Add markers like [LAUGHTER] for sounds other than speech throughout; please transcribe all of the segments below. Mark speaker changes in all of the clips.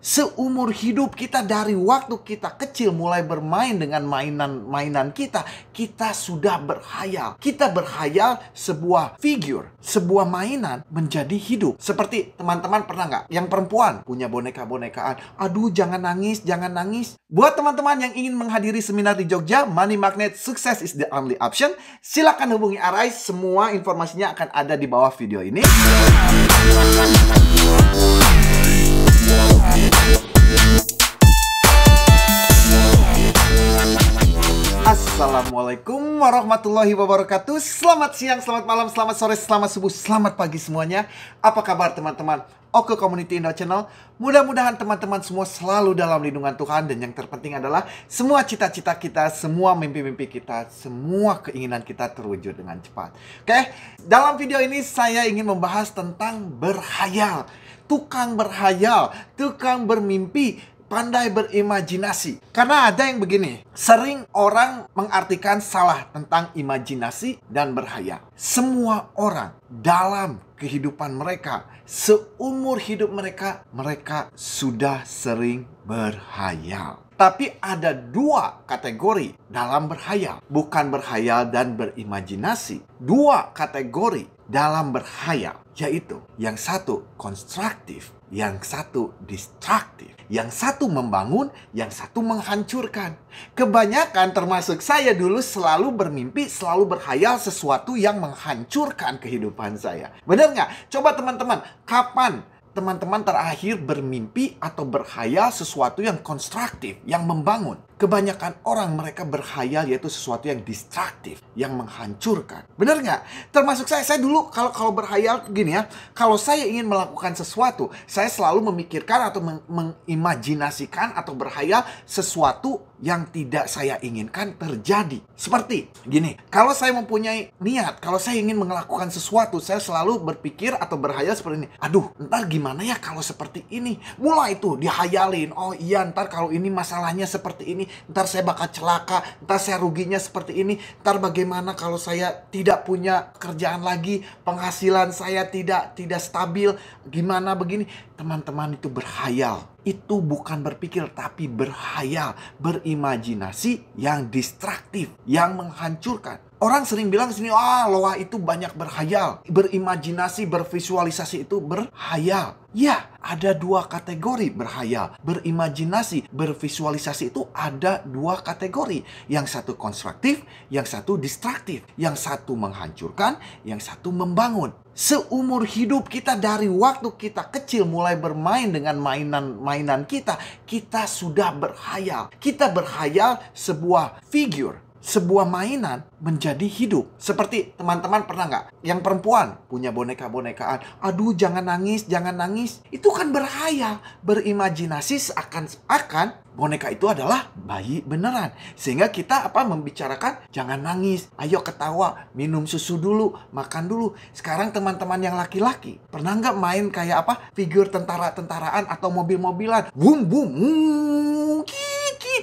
Speaker 1: Seumur hidup kita dari waktu kita kecil mulai bermain dengan mainan-mainan kita, kita sudah berhayal. Kita berhayal sebuah figur, sebuah mainan menjadi hidup. Seperti teman-teman pernah nggak yang perempuan punya boneka-bonekaan. Aduh jangan nangis, jangan nangis. Buat teman-teman yang ingin menghadiri seminar di Jogja, Money Magnet Success is the Only Option, Silahkan hubungi Arai. Semua informasinya akan ada di bawah video ini. Assalamualaikum warahmatullahi wabarakatuh Selamat siang, selamat malam, selamat sore, selamat subuh, selamat pagi semuanya Apa kabar teman-teman? Oke Community Indo Channel Mudah-mudahan teman-teman semua selalu dalam lindungan Tuhan Dan yang terpenting adalah semua cita-cita kita, semua mimpi-mimpi kita Semua keinginan kita terwujud dengan cepat Oke, dalam video ini saya ingin membahas tentang berhayal Tukang berhayal, tukang bermimpi pandai berimajinasi. Karena ada yang begini, sering orang mengartikan salah tentang imajinasi dan berhayal. Semua orang dalam kehidupan mereka, seumur hidup mereka, mereka sudah sering berhayal. Tapi ada dua kategori dalam berhayal, bukan berhayal dan berimajinasi. Dua kategori dalam berhayal, yaitu yang satu konstruktif, yang satu destruktif, yang satu membangun, yang satu menghancurkan. Kebanyakan termasuk saya dulu selalu bermimpi, selalu berhayal sesuatu yang menghancurkan kehidupan saya. Benar nggak? Coba teman-teman, kapan teman-teman terakhir bermimpi atau berhayal sesuatu yang konstruktif, yang membangun. Kebanyakan orang mereka berhayal yaitu sesuatu yang destruktif, yang menghancurkan. Benar nggak? Termasuk saya, saya dulu kalau kalau berkhayal gini ya, kalau saya ingin melakukan sesuatu, saya selalu memikirkan atau mengimajinasikan atau berhayal sesuatu yang tidak saya inginkan terjadi. Seperti gini, kalau saya mempunyai niat, kalau saya ingin melakukan sesuatu, saya selalu berpikir atau berhayal seperti ini. Aduh, ntar gimana ya kalau seperti ini? Mulai itu dihayalin. Oh iya, ntar kalau ini masalahnya seperti ini, ntar saya bakal celaka, ntar saya ruginya seperti ini, ntar bagaimana kalau saya tidak punya kerjaan lagi, penghasilan saya tidak tidak stabil, gimana begini? Teman-teman itu berhayal itu bukan berpikir tapi berhayal, berimajinasi yang distraktif, yang menghancurkan. Orang sering bilang sini, ah loa itu banyak berhayal. Berimajinasi, bervisualisasi itu berhayal. Ya, ada dua kategori berhayal. Berimajinasi, bervisualisasi itu ada dua kategori. Yang satu konstruktif, yang satu distraktif. Yang satu menghancurkan, yang satu membangun. Seumur hidup kita dari waktu kita kecil mulai bermain dengan mainan-mainan kita, kita sudah berhayal. Kita berhayal sebuah figur sebuah mainan menjadi hidup. Seperti teman-teman pernah nggak yang perempuan punya boneka-bonekaan. Aduh jangan nangis, jangan nangis. Itu kan berhayal, berimajinasi seakan-akan boneka itu adalah bayi beneran. Sehingga kita apa membicarakan jangan nangis, ayo ketawa, minum susu dulu, makan dulu. Sekarang teman-teman yang laki-laki pernah nggak main kayak apa figur tentara-tentaraan atau mobil-mobilan. wum wum wum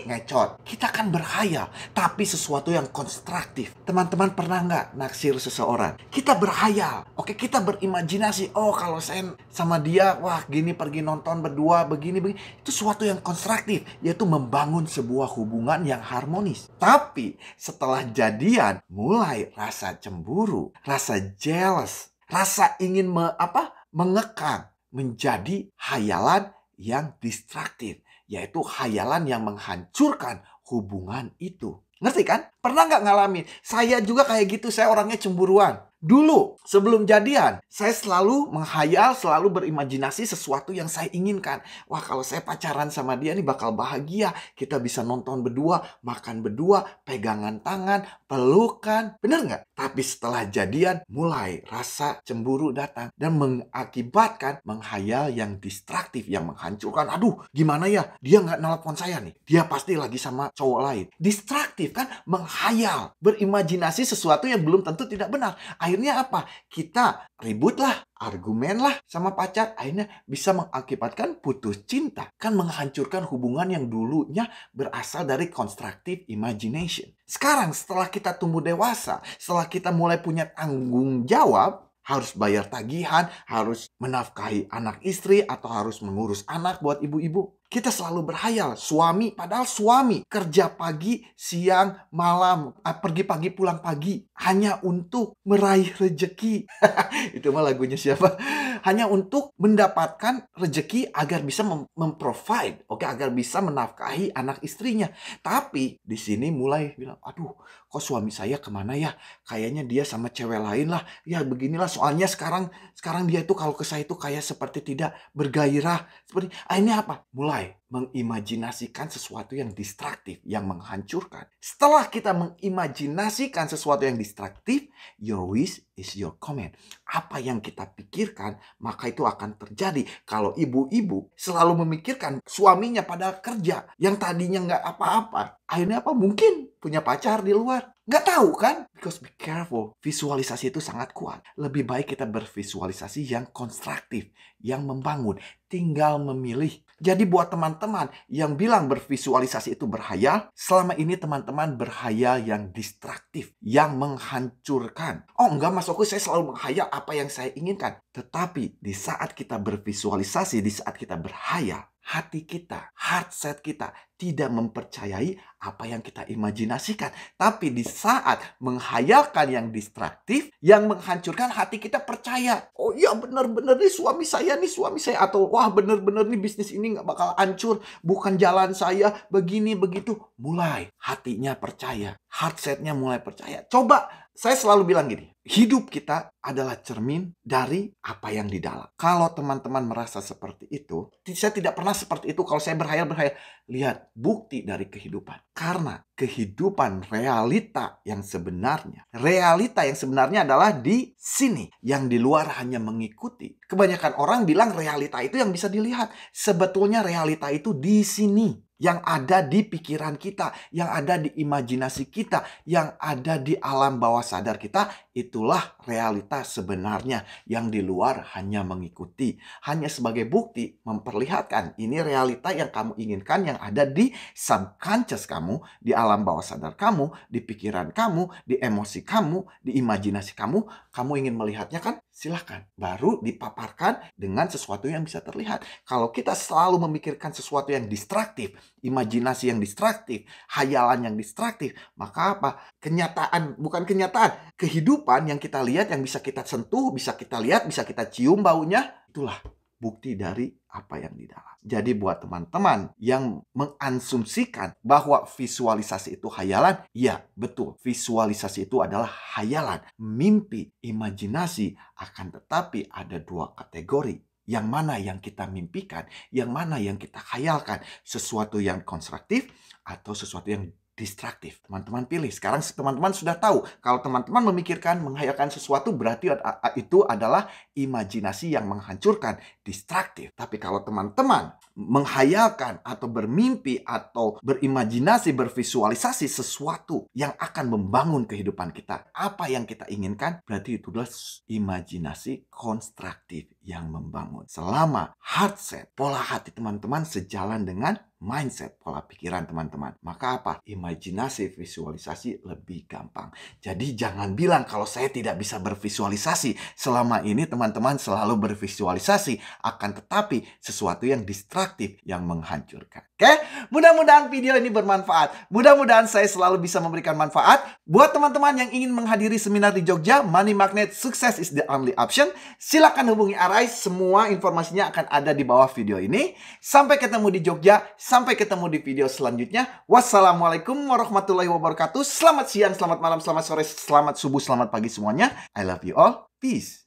Speaker 1: ngecot. Kita kan berhayal, tapi sesuatu yang konstruktif. Teman-teman pernah nggak naksir seseorang? Kita berhayal, oke kita berimajinasi. Oh kalau saya sama dia, wah gini pergi nonton berdua, begini begini. Itu sesuatu yang konstruktif, yaitu membangun sebuah hubungan yang harmonis. Tapi setelah jadian, mulai rasa cemburu, rasa jealous, rasa ingin me, apa mengekang menjadi hayalan yang distraktif yaitu khayalan yang menghancurkan hubungan itu. Ngerti kan? Pernah nggak ngalamin? Saya juga kayak gitu, saya orangnya cemburuan. Dulu, sebelum jadian, saya selalu menghayal, selalu berimajinasi sesuatu yang saya inginkan. Wah, kalau saya pacaran sama dia nih bakal bahagia. Kita bisa nonton berdua, makan berdua, pegangan tangan, pelukan. Bener nggak? Tapi setelah jadian, mulai rasa cemburu datang dan mengakibatkan menghayal yang distraktif, yang menghancurkan. Aduh, gimana ya? Dia nggak nelpon saya nih. Dia pasti lagi sama cowok lain. Distraktif kan menghayal, berimajinasi sesuatu yang belum tentu tidak benar Akhirnya apa? Kita ributlah, argumenlah sama pacar. Akhirnya bisa mengakibatkan putus cinta. Kan menghancurkan hubungan yang dulunya berasal dari constructive imagination. Sekarang setelah kita tumbuh dewasa, setelah kita mulai punya tanggung jawab, harus bayar tagihan, harus menafkahi anak istri, atau harus mengurus anak buat ibu-ibu kita selalu berhayal, suami, padahal suami kerja pagi, siang, malam, ah, pergi pagi, pulang pagi, hanya untuk meraih rejeki. [LAUGHS] Itu mah lagunya siapa? Hanya untuk mendapatkan rejeki agar bisa mem memprovide, oke, okay? agar bisa menafkahi anak istrinya. Tapi di sini mulai bilang, aduh, kok suami saya kemana ya? Kayaknya dia sama cewek lain lah. Ya beginilah soalnya sekarang sekarang dia itu kalau ke saya itu kayak seperti tidak bergairah. Seperti ah ini apa? Mulai mengimajinasikan sesuatu yang distraktif, yang menghancurkan. Setelah kita mengimajinasikan sesuatu yang distraktif, your wish is your command. Apa yang kita pikirkan, maka itu akan terjadi. Kalau ibu-ibu selalu memikirkan suaminya pada kerja, yang tadinya nggak apa-apa, akhirnya apa? Mungkin punya pacar di luar. Nggak tahu kan? Because be careful, visualisasi itu sangat kuat. Lebih baik kita bervisualisasi yang konstruktif, yang membangun, tinggal memilih. Jadi buat teman-teman yang bilang bervisualisasi itu berhayal, selama ini teman-teman berhayal yang distraktif, yang menghancurkan. Oh enggak mas saya selalu menghayal apa yang saya inginkan. Tetapi di saat kita bervisualisasi, di saat kita berhayal, hati kita, heartset kita tidak mempercayai apa yang kita imajinasikan. Tapi di saat menghayalkan yang distraktif, yang menghancurkan hati kita percaya. Oh iya bener-bener nih suami saya nih suami saya. Atau wah bener-bener nih bisnis ini gak bakal hancur. Bukan jalan saya begini begitu. Mulai hatinya percaya. Heartsetnya mulai percaya. Coba saya selalu bilang gini, hidup kita adalah cermin dari apa yang di dalam. Kalau teman-teman merasa seperti itu, saya tidak pernah seperti itu kalau saya berhayal-berhayal. Lihat bukti dari kehidupan. Karena kehidupan realita yang sebenarnya, realita yang sebenarnya adalah di sini. Yang di luar hanya mengikuti. Kebanyakan orang bilang realita itu yang bisa dilihat. Sebetulnya realita itu di sini yang ada di pikiran kita, yang ada di imajinasi kita, yang ada di alam bawah sadar kita, Itulah realitas sebenarnya yang di luar hanya mengikuti, hanya sebagai bukti memperlihatkan ini realita yang kamu inginkan yang ada di subconscious kamu, di alam bawah sadar kamu, di pikiran kamu, di emosi kamu, di imajinasi kamu. Kamu ingin melihatnya kan? Silahkan. Baru dipaparkan dengan sesuatu yang bisa terlihat. Kalau kita selalu memikirkan sesuatu yang distraktif, imajinasi yang distraktif, hayalan yang distraktif, maka apa? Kenyataan, bukan kenyataan, kehidupan kehidupan yang kita lihat, yang bisa kita sentuh, bisa kita lihat, bisa kita cium baunya, itulah bukti dari apa yang di dalam. Jadi buat teman-teman yang mengansumsikan bahwa visualisasi itu hayalan, ya betul, visualisasi itu adalah hayalan, mimpi, imajinasi, akan tetapi ada dua kategori yang mana yang kita mimpikan, yang mana yang kita khayalkan, sesuatu yang konstruktif atau sesuatu yang distraktif. Teman-teman pilih. Sekarang teman-teman sudah tahu kalau teman-teman memikirkan, menghayalkan sesuatu berarti itu adalah imajinasi yang menghancurkan, distraktif. Tapi kalau teman-teman menghayalkan atau bermimpi atau berimajinasi, bervisualisasi sesuatu yang akan membangun kehidupan kita, apa yang kita inginkan berarti itu adalah imajinasi konstruktif yang membangun. Selama heartset, pola hati teman-teman sejalan dengan mindset, pola pikiran teman-teman. Maka apa? Imajinasi, visualisasi lebih gampang. Jadi jangan bilang kalau saya tidak bisa bervisualisasi. Selama ini teman-teman selalu bervisualisasi. Akan tetapi sesuatu yang distraktif, yang menghancurkan. Oke? Mudah-mudahan video ini bermanfaat. Mudah-mudahan saya selalu bisa memberikan manfaat. Buat teman-teman yang ingin menghadiri seminar di Jogja, Money Magnet Success is the Only Option, Silahkan hubungi arah guys, semua informasinya akan ada di bawah video ini. Sampai ketemu di Jogja, sampai ketemu di video selanjutnya. Wassalamualaikum warahmatullahi wabarakatuh. Selamat siang, selamat malam, selamat sore, selamat subuh, selamat pagi semuanya. I love you all. Peace.